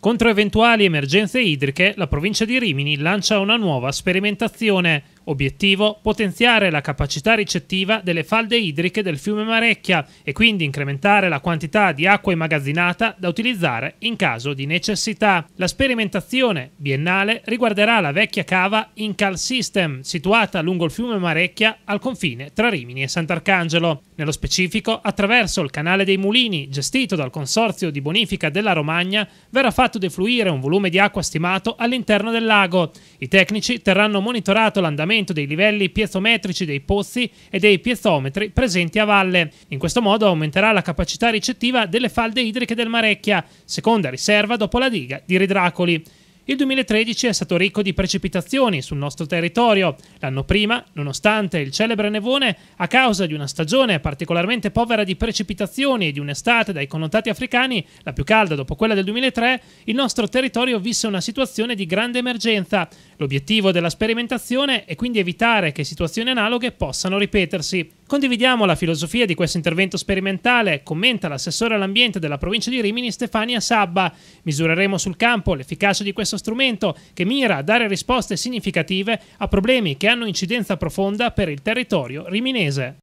Contro eventuali emergenze idriche, la provincia di Rimini lancia una nuova sperimentazione Obiettivo? Potenziare la capacità ricettiva delle falde idriche del fiume Marecchia e quindi incrementare la quantità di acqua immagazzinata da utilizzare in caso di necessità. La sperimentazione biennale riguarderà la vecchia cava Incal System, situata lungo il fiume Marecchia al confine tra Rimini e Sant'Arcangelo. Nello specifico, attraverso il canale dei Mulini, gestito dal Consorzio di Bonifica della Romagna, verrà fatto defluire un volume di acqua stimato all'interno del lago. I tecnici terranno monitorato l'andamento aumento dei livelli piezometrici dei pozzi e dei piezometri presenti a valle. In questo modo aumenterà la capacità ricettiva delle falde idriche del Marecchia, seconda riserva dopo la diga di Ridracoli. Il 2013 è stato ricco di precipitazioni sul nostro territorio. L'anno prima, nonostante il celebre nevone, a causa di una stagione particolarmente povera di precipitazioni e di un'estate dai connotati africani, la più calda dopo quella del 2003, il nostro territorio visse una situazione di grande emergenza. L'obiettivo della sperimentazione è quindi evitare che situazioni analoghe possano ripetersi. Condividiamo la filosofia di questo intervento sperimentale, commenta l'assessore all'ambiente della provincia di Rimini Stefania Sabba. Misureremo sul campo l'efficacia di questo strumento che mira a dare risposte significative a problemi che hanno incidenza profonda per il territorio riminese.